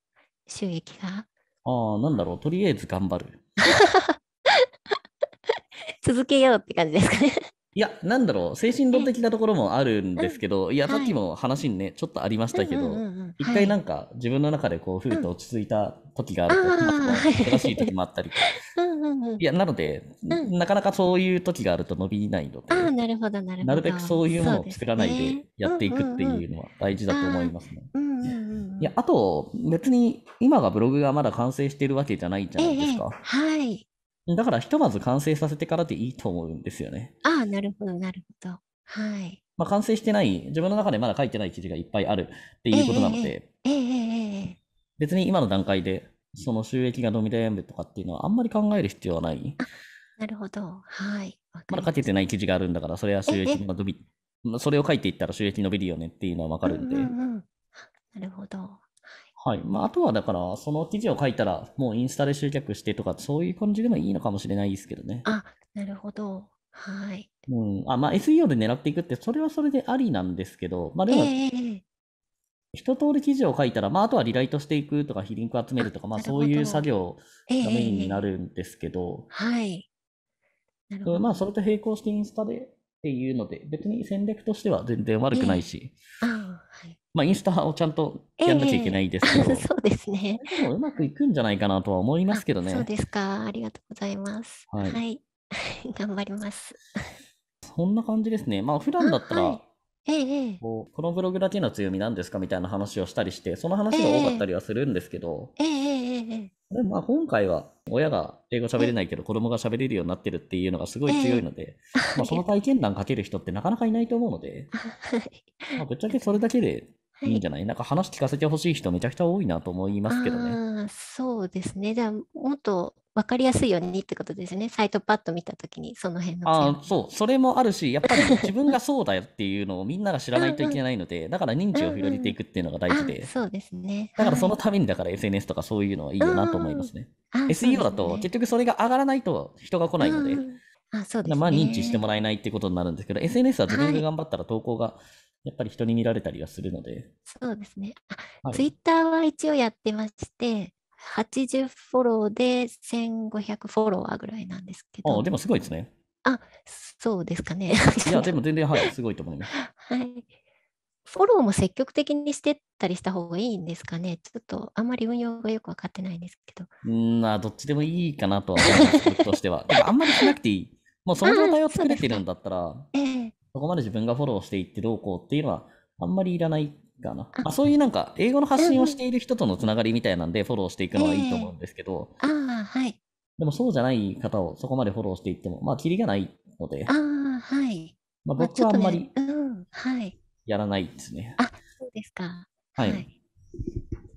収益が。ああなんだろうとりあえず頑張る。<laughs> 続けようって感じですかねいや、なんだろう、精神論的なところもあるんですけど、いや、さっきも話にね、ちょっとありましたけど、一回なんか自分の中でこう、ふうと落ち着いた時があると、ま忙しい時もあったりと。<laughs> いや、なので、なかなかそういう時があると伸びないので、なるほど、なるなるべくそういうものを作らないでやっていくっていうのは大事だと思いあますね。いや、あと、別に今がブログがまだ完成しているわけじゃないじゃないですか。はい。だからひとまず完成させてからでいいと思うんですよね。ああ、なるほど、なるほど。はい。まあ、完成してない、自分の中でまだ書いてない記事がいっぱいあるっていうことなので、えー、えー、え別に今の段階で、その収益が伸び悩むとかっていうのはあんまり考える必要はない。なるほど。はい。まだ書けてない記事があるんだから、それは収益が伸び、それを書いていったら収益伸びるよねっていうのはわかるんで。うんうんうん、なるほど。はい。まあ、あとはだから、その記事を書いたら、もうインスタで集客してとか、そういう感じでもいいのかもしれないですけどね。あ、なるほど。はい。うん。あ、まあ、SEO で狙っていくって、それはそれでありなんですけど、まあ、でも、えー、一通り記事を書いたら、まあ、あとはリライトしていくとか、ヒリンク集めるとか、まあ、そういう作業がメインになるんですけど、えー、はい。なるほど。まあ、それと並行してインスタでっていうので、別に戦略としては全然悪くないし、えー、あはい。まあ、インスタをちゃんとやんなきゃいけないですけど、えー、そうですね。でもうまくいくんじゃないかなとは思いますけどね。そうですか。ありがとうございます。はい。はい、<laughs> 頑張ります。そんな感じですね。まあ、普段だったら、はい、ええー、このブログだけの強みなんですかみたいな話をしたりして、その話が多かったりはするんですけど、えー、えー、ええー、まあ今回は親が英語喋れないけど子供が喋れるようになってるっていうのがすごい強いので、まあ、その体験談かける人ってなかなかいないと思うので、<laughs> まあぶっちゃけそれだけでいいんじゃない、はい、なんか話聞かせてほしい人めちゃくちゃ多いなと思いますけどね。そうですね。じゃあもっと分かりやすいようにってことですね。サイトパッと見たときにその辺の。あそう、それもあるし、やっぱり自分がそうだよっていうのをみんなが知らないといけないので、うんうん、だから認知を広げていくっていうのが大事で。うんうん、そうですね。だからそのためにだから SNS とかそういうのはいいよなと思いますね。うんうん、SEO だと結局それが上がらないと人が来ないので。うんあそうですね、まあ認知してもらえないってことになるんですけど、SNS は自分で頑張ったら投稿がやっぱり人に見られたりはするので。はい、そうですね。ツイッターは一応やってまして、80フォローで1500フォロワーぐらいなんですけど。あでもすごいですね。あそうですかね。いや、でも全然、はい、すごいと思います。はい。フォローも積極的にしてったりした方がいいんですかねちょっとあんまり運用がよく分かってないんですけど。うん、まあ、どっちでもいいかなとは思います、としては。あんまりしなくていいもうその状態を作れてるんだったら、そこまで自分がフォローしていってどうこうっていうのは、あんまりいらないかな。あそういうなんか、英語の発信をしている人とのつながりみたいなんで、フォローしていくのはいいと思うんですけど、あはい、でもそうじゃない方をそこまでフォローしていっても、まあ、キリがないので、あはい。まあ、僕はあんまり、やらないですね。あ、そうですか。はい、はい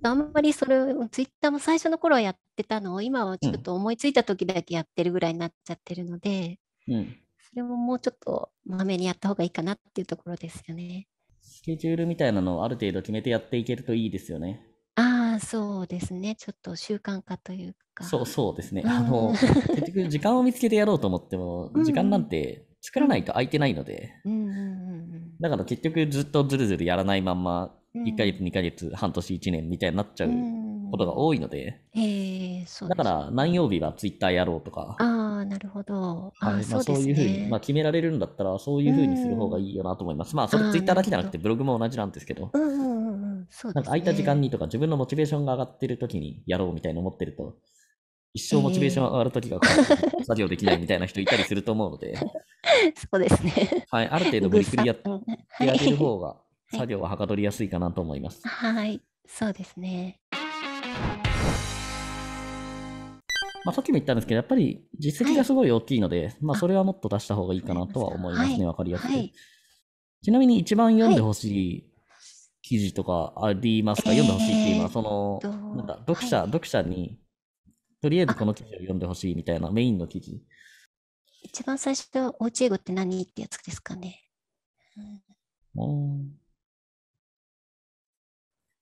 あんまりそれをツイッターも最初の頃はやってたのを今はちょっと思いついた時だけやってるぐらいになっちゃってるので、うん、それももうちょっとまめにやった方がいいかなっていうところですよね。スケジュールみたいなのをある程度決めてやっていけるといいですよね。ああ、そうですね。ちょっと習慣化というか。そうそうですね。うん、あの、結局時間を見つけてやろうと思っても、時間なんて作らないと空いてないので。だから結局ずっとずるずるやらないまんま、1か月、2か月、半年、1年みたいになっちゃうことが多いので。うんうだから何曜日はツイッターやろうとか。ああ、なるほど。はい。まあ、そういうふうに、まあ、決められるんだったら、そういうふうにする方がいいよなと思います。まあ、それツイッターだけじゃなくて、ブログも同じなんですけど。なんか空いた時間にとか、自分のモチベーションが上がってる時にやろうみたいな思ってると、一生モチベーション上がる時が作業できないみたいな人いたりすると思うので。<laughs> そうですね。はい。ある程度無理くりやってあげる方が、作業ははかどりやすいかなと思います。はい。そうですね。まあ、さっきも言ったんですけど、やっぱり実績がすごい大きいので、はい、まあ、それはもっと出した方がいいかなとは思いますね、わ、かりやすく、はい、ちなみに一番読んでほしい記事とかありますか、読んでほしいっていうのは、その、なんか読者、読者に、とりあえずこの記事を読んでほしいみたいなメインの記事。一番最初、おうち英語って何ってやつですかね。うん、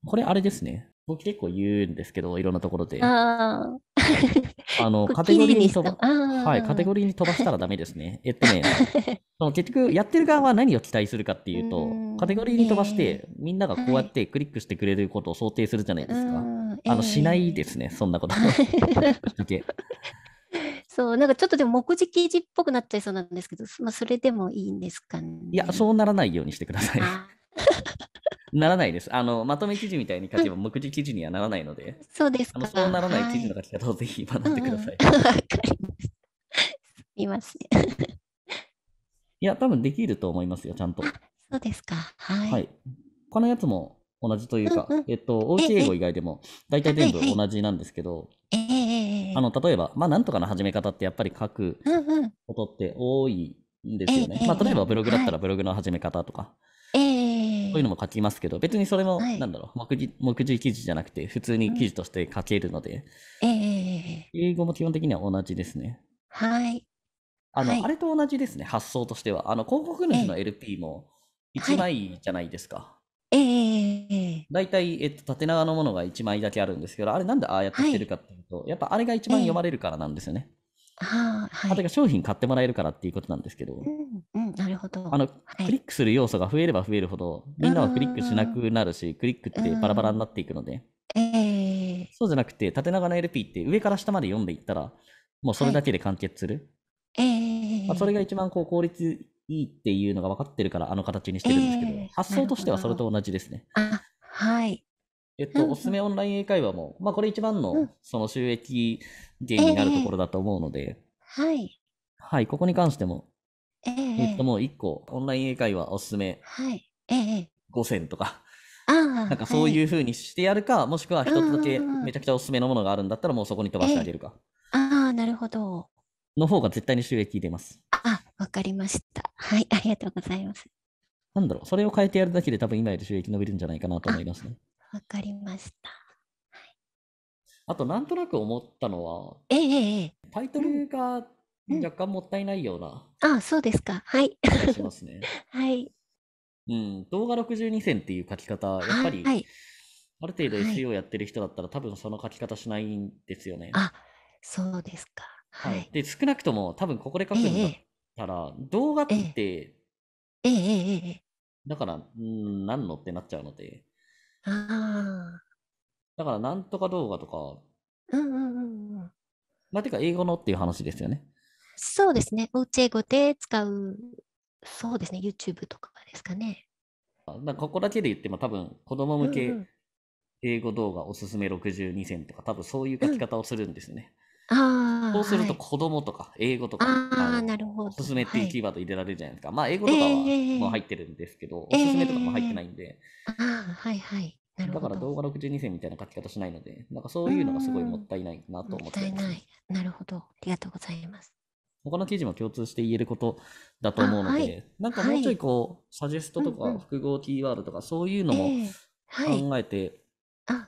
これ、あれですね。僕結構言うんですけど、いろんなところで。あの、<laughs> カテゴリーに飛ば、はい、カテゴリーに飛ばしたらダメですね。<laughs> えっとね、その結局やってる側は何を期待するかっていうと、うカテゴリーに飛ばして、えー、みんながこうやってクリックしてくれることを想定するじゃないですか。あの、しないですね、そんなこと。<laughs> そう、なんかちょっとでも目次記事っぽくなっちゃいそうなんですけど、まあ、それでもいいんですかね。いや、そうならないようにしてください。ならないです。あの、まとめ記事みたいに書けば目次記事にはならないので、そうですか。あのそうならない記事の書き方をぜひ学んでください。わ、うんうん、<laughs> かります。すみません。いや、多分できると思いますよ、ちゃんと。そうですか。はい。はい、のやつも同じというか、うんうん、えっと、おうち英語以外でも、大体全部同じなんですけど、ええあの、例えば、まあ、なんとかの始め方ってやっぱり書くことって多いんですよね。うんうん、まあ、例えばブログだったらブログの始め方とか、そういうのも書きますけど、別にそれも、はい、なんだろう、目次、目次記事じゃなくて、普通に記事として書けるので、うん、英語も基本的には同じですね。はい。あの、はい、あれと同じですね、発想としては。あの、広告主の LP も1枚じゃないですか。ええ大体、えっと、縦長のものが1枚だけあるんですけど、あれなんでああやってしてるかっていうと、やっぱあれが一番読まれるからなんですよね。あ、はい、あと商品買ってもらえるからっていうことなんですけど、うんうん、なるほどあの、はい、クリックする要素が増えれば増えるほど、みんなはクリックしなくなるし、クリックってバラバラになっていくので、えー、そうじゃなくて、縦長の LP って上から下まで読んでいったら、もうそれだけで完結する。はい、えー、まあ、それが一番こう効率いいっていうのが分かってるから、あの形にしてるんですけど、えー、発想としてはそれと同じですね。あはい。えっと、うんうん、おすすめオンライン英会話も、まあ、これ一番の、その収益源になるところだと思うので、えー、はい。はい、ここに関しても、えー、えっと、もう1個、オンライン英会話おすすめ、はい。えー、5000とか、<laughs> なんかそういうふうにしてやるか、はい、もしくは一つだけめちゃくちゃおすすめのものがあるんだったら、もうそこに飛ばしてあげるか。えー、ああ、なるほど。の方が絶対に収益出ます。あ、わかりました。はい、ありがとうございます。なんだろう、それを変えてやるだけで多分今より収益伸びるんじゃないかなと思いますね。わかりました。あと、なんとなく思ったのは、えええ、タイトルが若干もったいないような、うんうん、あそうですか。はい。しますね。<laughs> はい。うん、動画62選っていう書き方、やっぱり、はい、ある程度 SEO やってる人だったら、はい、多分その書き方しないんですよね。あそうですか。はい。で、少なくとも、多分ここで書くんだったら、動画って、ええええええ、だから、うん、何のってなっちゃうので。ああ。だから、なんとか動画とか、うんうんうんうん。まあ、てか、英語のっていう話ですよね。そうですね。おうち英語で使う、そうですね。YouTube とかですかね。あなかここだけで言っても、多分、子供向け英語動画おすすめ62選とか、多分そういう書き方をするんですね。あそうすると子供とか英語とか、なるほど。おすすめっていうキーワード入れられるじゃないですか。はい、まあ英語とかはもう入ってるんですけど、えー、おすすめとかも入ってないんで。えー、ああはいはい。だから動画62選みたいな書き方しないので、なんかそういうのがすごいもったいないなと思ってます。もったいない。なるほど。ありがとうございます。他の記事も共通して言えることだと思うので、はい、なんかもうちょいこう、はい、サジェストとか複合キーワードとか、そういうのも考えて、タ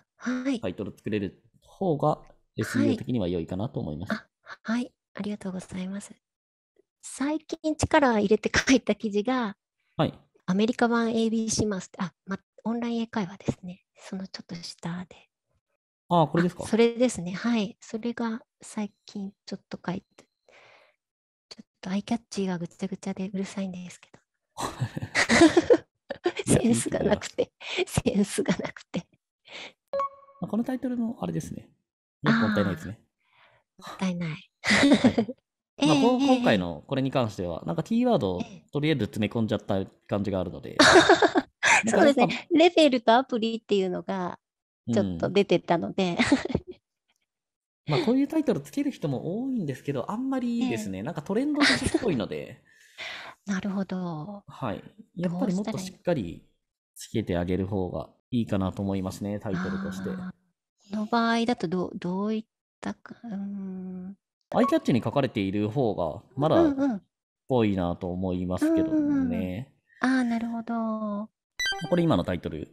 イトル作れる方が SEO 的には良いかなと思います、はい。はい、ありがとうございます。最近力入れて書いた記事が、はい、アメリカ版 ABC マスあ、ま、オンライン英会話ですね。そのちょっと下で。あこれですかそれですね。はい。それが最近ちょっと書いて、ちょっとアイキャッチがぐちゃぐちゃでうるさいんですけど。<laughs> センスがなくて、センスがなくて。このタイトルもあれですね。ね、もったいないですね。もったいない。はい <laughs> まあ、えー、今回のこれに関しては、なんかキーワードをとりあえず詰め込んじゃった感じがあるので。<laughs> そうですね。レベルとアプリっていうのがちょっと出てたので、うん。まあこういうタイトルつける人も多いんですけど、あんまりいいですね、えー、なんかトレンドとしっぽいので。<laughs> なるほど。はい。やっぱりもっとしっかりつけてあげる方がいいかなと思いますね、タイトルとして。の場合だとどどういったか、うん。アイキャッチに書かれている方が、まだっぽいなと思いますけどね。うんうん、ああ、なるほど。これ今のタイトル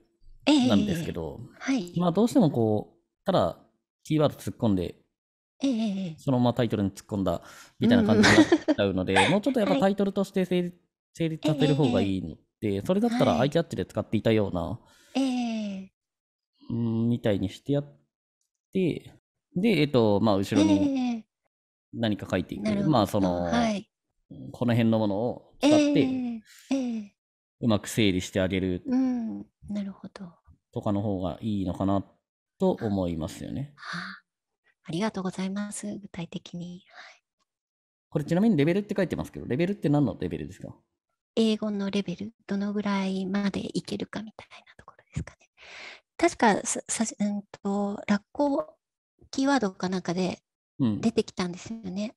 なんですけど、えー、はい、まあどうしてもこう、ただキーワード突っ込んで、えー、そのままタイトルに突っ込んだみたいな感じになっちゃうので、うん、もうちょっとやっぱタイトルとして成立,、成立させる方がいいので、えー、それだったらアイキャッチで使っていたような、えー、みたいにしてやっ、で、えっと、まあ、後ろに何か書いていく。えー、まあ、その、はい、この辺のものを使って、えー、うまく整理してあげる。うん、なるほど。とかの方がいいのかなと思いますよね。あ、ありがとうございます。具体的に。はい、これちなみにレベルって書いてますけど、レベルって何のレベルですか英語のレベル、どのぐらいまでいけるかみたいなところですかね。確かさ、うんと、ラッコキーワードかなんかで出てきたんですよね。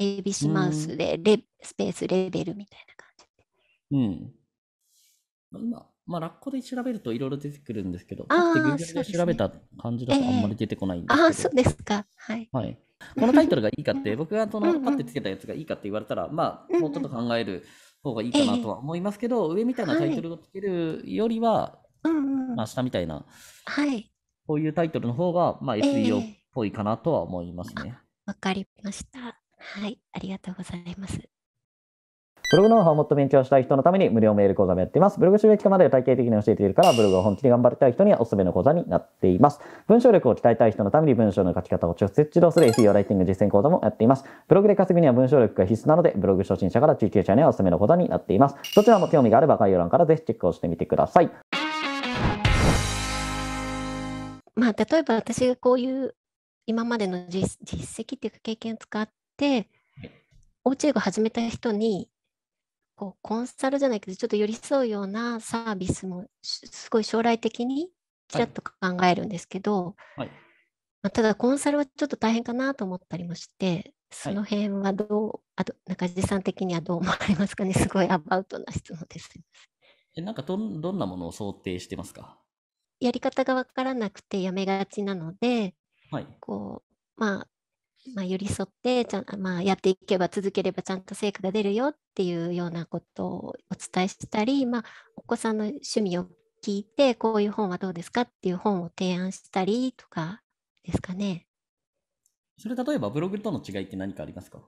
うん、ABC マウスでレ、うん、スペースレベルみたいな感じで。うん。あ、まあ、ラッコで調べるといろいろ出てくるんですけど、あって Google で調べた感じだとあんまり出てこないんですけど。えー、あ、そうですか。はい。はいこのタイトルがいいかって、<laughs> 僕がそのパッてつけたやつがいいかって言われたら、まあ、もうちょっと考える方がいいかなとは思いますけど、上みたいなタイトルをつけるよりは、うんうん、明日みたいな、はい、こういうタイトルの方が、まあ、SEO っぽいかなとは思いますね。わ、えー、かりました。はい、ありがとうございます。ブログのほう、をもっと勉強したい人のために無料メール講座もやっています。ブログ収益化まで体系的に教えているから、ブログを本気で頑張りたい人にはおすすめの講座になっています。文章力を鍛えたい人のために文章の書き方を直接指導する SEO ライティング実践講座もやっています。ブログで稼ぐには文章力が必須なので、ブログ初心者から中級者にはおすすめの講座になっています。どちらも興味があれば概要欄からぜひチェックをしてみてください。まあ、例えば私がこういう今までの実績っていうか経験を使って、おうち英語始めた人にこうコンサルじゃないけどちょっと寄り添うようなサービスもすごい将来的にちらっと考えるんですけど、はいはい、まあ、ただコンサルはちょっと大変かなと思ったりもしてその辺はどう、はい、あと中地さん的にはどう思われますかねすごいアバウトな質問です。えなんかどどんなものを想定してますかやり方が分からなくてやめがちなので、はい、こうまあまあ、寄り添ってちゃまあ、やっていけば続ければちゃんと成果が出るよっていうようなことをお伝えしたり、まあ、お子さんの趣味を聞いてこういう本はどうですかっていう本を提案したりとかですかね。それ例えばブログとの違いって何かありますか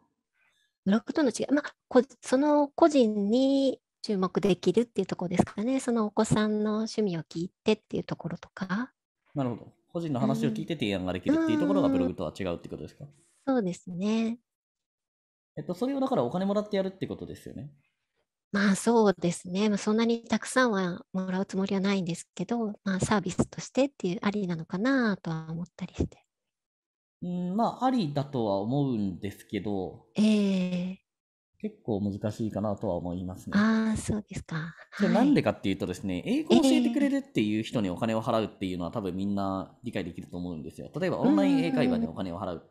ブログとの違い、まあ、その個人に注目できるっていうところですかねそのお子さんの趣味を聞いてっていうところとかなるほど個人の話を聞いて提案ができるっていうところがブログとは違うってことですか、うん、そうですねえっとそれをだからお金もらってやるってことですよねまあそうですね、まあ、そんなにたくさんはもらうつもりはないんですけど、まあ、サービスとしてっていうありなのかなとは思ったりして。うん、まあありだとは思うんですけど、えー、結構難しいかなとは思いますね。ああ、そうですか。はい、なんでかっていうとですね、英語を教えてくれるっていう人にお金を払うっていうのは、多分みんな理解できると思うんですよ。例えばオンライン英会話にお金を払う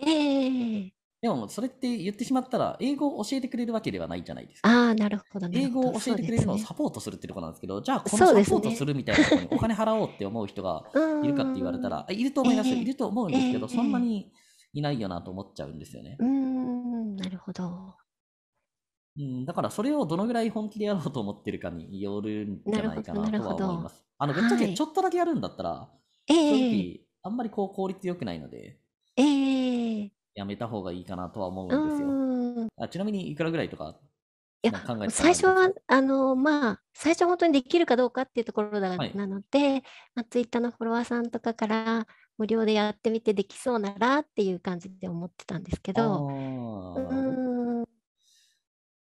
ええー、でもそれって言ってしまったら、英語を教えてくれるわけではないじゃないですか。ああ、なるほど。英語を教えてくれるのをサポートするっていとこなんですけど、じゃあこのサポートするみたいなところにお金払おうって思う人がいるかって言われたら、いると思います、えー、いると思うんですけど、えー、そんなにいないよなと思っちゃうんですよね。うん、なるほど。うん、だからそれをどのぐらい本気でやろうと思ってるかによるんじゃないかなとは思います。あのぶっちゃけちょっとだけやるんだったら、はい、正直あんまりこう効率よくないので、えー、やめた方がいいかなとは思うんですよ。あちなみにいくらぐらいとかいや最初はあの、まあ、最初本当にできるかどうかっていうところだ、はい、なので、まあ、ツイッターのフォロワーさんとかから無料でやってみてできそうならっていう感じで思ってたんですけど、うん、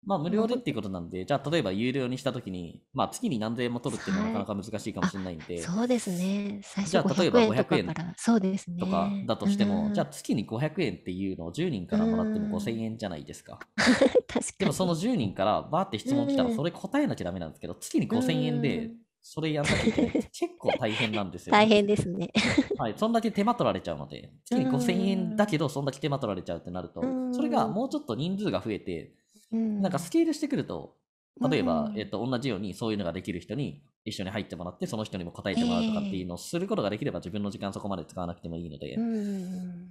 まあ無料でっていうことなんで、じゃあ例えば有料にしたときに、まあ月に何千円も取るっていうのはなかなか難しいかもしれないんで、そうですね。最初じゃあ例えば500円とかそうですねとかだとしても、じゃあ月に500円っていうのを10人からもらっても5000円じゃないですか。<laughs> でもその10人からバーって質問来たらそれ答えなきゃだめなんですけど、月に5000円でそれやんなきゃいけないて結構大変なんですよ、ね、大変ですね。<laughs> はい、そんだけ手間取られちゃうので、月に5000円だけどそんだけ手間取られちゃうってなると、それがもうちょっと人数が増えて、なんかスケールしてくると、例えば、うん、えっと、同じようにそういうのができる人に一緒に入ってもらって、その人にも答えてもらうとかっていうのをすることができれば、自分の時間そこまで使わなくてもいいので、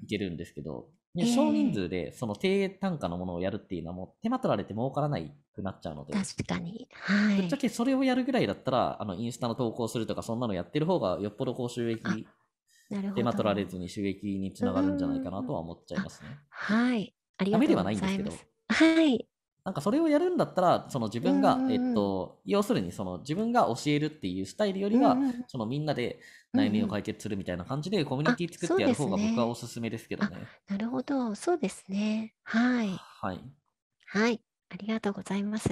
いけるんですけど、少人数でその低単価のものをやるっていうのはもう手間取られて儲からないくなっちゃうので。確かに。はい。ぶっちゃけそれをやるぐらいだったら、あの、インスタの投稿するとか、そんなのやってる方がよっぽど高収益手間取られずに収益につながるんじゃないかなとは思っちゃいますね。はい。ありがとうございます。メではないんですけど。はい。なんかそれをやるんだったら、その自分が、えっと、要するにその自分が教えるっていうスタイルよりは、そのみんなで悩みを解決するみたいな感じで、コミュニティ作ってやる方が僕はおすすめですけどね。なるほど、そうですね。はい。はい。はい。ありがとうございます。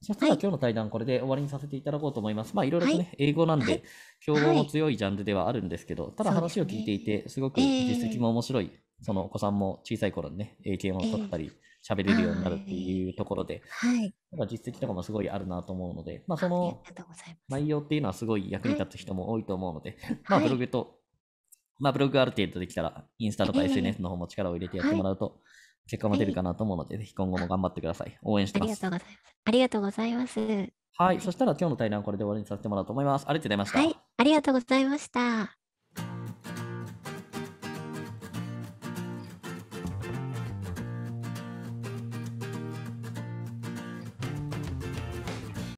じゃたら今日の対談、これで終わりにさせていただこうと思います。まあ、いろいろとね、英語なんで、競合も強いジャンルではあるんですけど、ただ話を聞いていて、すごく実績も面白い、そ、のお子さんも小さい頃にね、英検を取ったり、喋れるようになるっていうところで、はい、実績とかもすごいあるなと思うので、まあ、その内容っていうのはすごい役に立つ人も多いと思うので、はい、まあ、ブログと、まあ、ブログある程度できたら、インスタとか SNS の方も力を入れてやってもらうと、結果も出るかなと思うので、ぜひ今後も頑張ってください。応援してます。ありがとうございます。はい、そしたら今日の対談はこれで終わりにさせてもらおうと思います。ありがとうございました。はい、ありがとうございました。